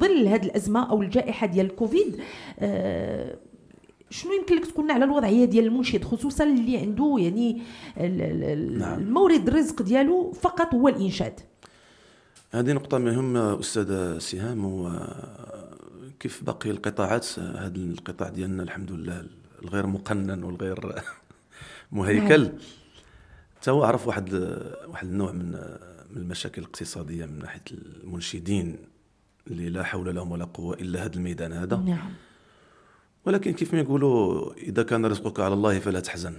ظل هذه الازمه او الجائحه ديال الكوفيد آه، شنو يمكن لك تقول لنا على الوضعيه ديال المنشد خصوصا اللي عنده يعني نعم. المورد الرزق ديالو فقط هو الانشاد هذه نقطه مهمه استاذ سهام هو كيف باقي القطاعات هذا القطاع ديالنا الحمد لله الغير مقنن والغير مهيكل نعم. تو عرف واحد واحد النوع من من المشاكل الاقتصاديه من ناحيه المنشدين اللي لا حول لهم ولا قوه الا هذا الميدان هذا نعم ولكن كيف ما يقولوا اذا كان رزقك على الله فلا تحزن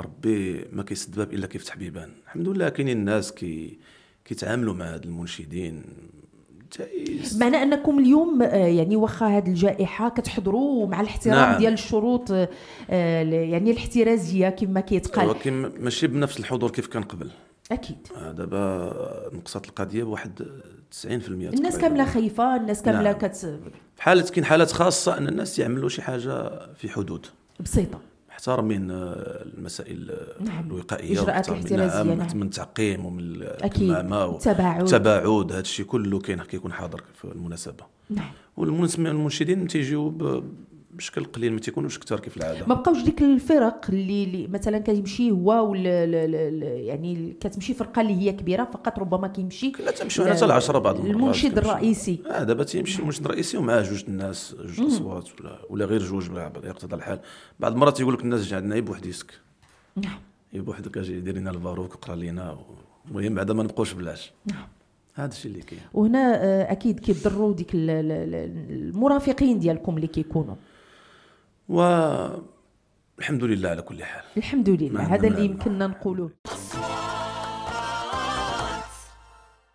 ربي ما كيسد باب الا كيفتح بيبان الحمد لله كاينين الناس كي كيتعاملوا مع هاد المنشدين معنى انكم اليوم آه، يعني واخا هذه الجائحه كتحضروا مع الاحترام نعم. ديال الشروط آه، يعني الاحترازيه كما كيتقال ولكن ماشي بنفس الحضور كيف كان قبل اكيد آه، دابا نقصت القضيه بواحد 90% الناس كامله خايفه الناس كامله نعم. كت حاله كاين حالات خاصه ان الناس يعملوا شي حاجه في حدود بسيطه محترمين آه، المسائل آه، نعم. الوقائيه الاجراءات الاحترازيه نعم. نعم. من التعقيم ومن الكمامه التباعد التباعد هذا الشيء كله كاين كيكون حاضر في المناسبه نعم والمنشدين تيجيو بشكل قليل ما تيكونوش كثار كيف العاده ما بقاوش ديك الفرق اللي, اللي مثلا كيمشي هو ولا يعني كتمشي فرقه اللي هي كبيره فقط ربما كيمشي لا تمشي حتى حتى 10 بعض المرات المنشد الرئيسي اه دابا تيمشي المنشد الرئيسي ومعاه جوج الناس جوج اصوات ولا ولا غير جوج يقتضى الحال بعض المرات يقول لك الناس عندنا يب واحد نعم يب اجي يدير لنا الباروك وقرا لينا المهم بعدا ما نبقوش بلاش نعم هذا الشيء اللي كاين وهنا آه، اكيد كيضروا ديك المرافقين ديالكم اللي كيكونوا والحمد لله على كل حال الحمد لله هذا اللي يمكننا نقولوه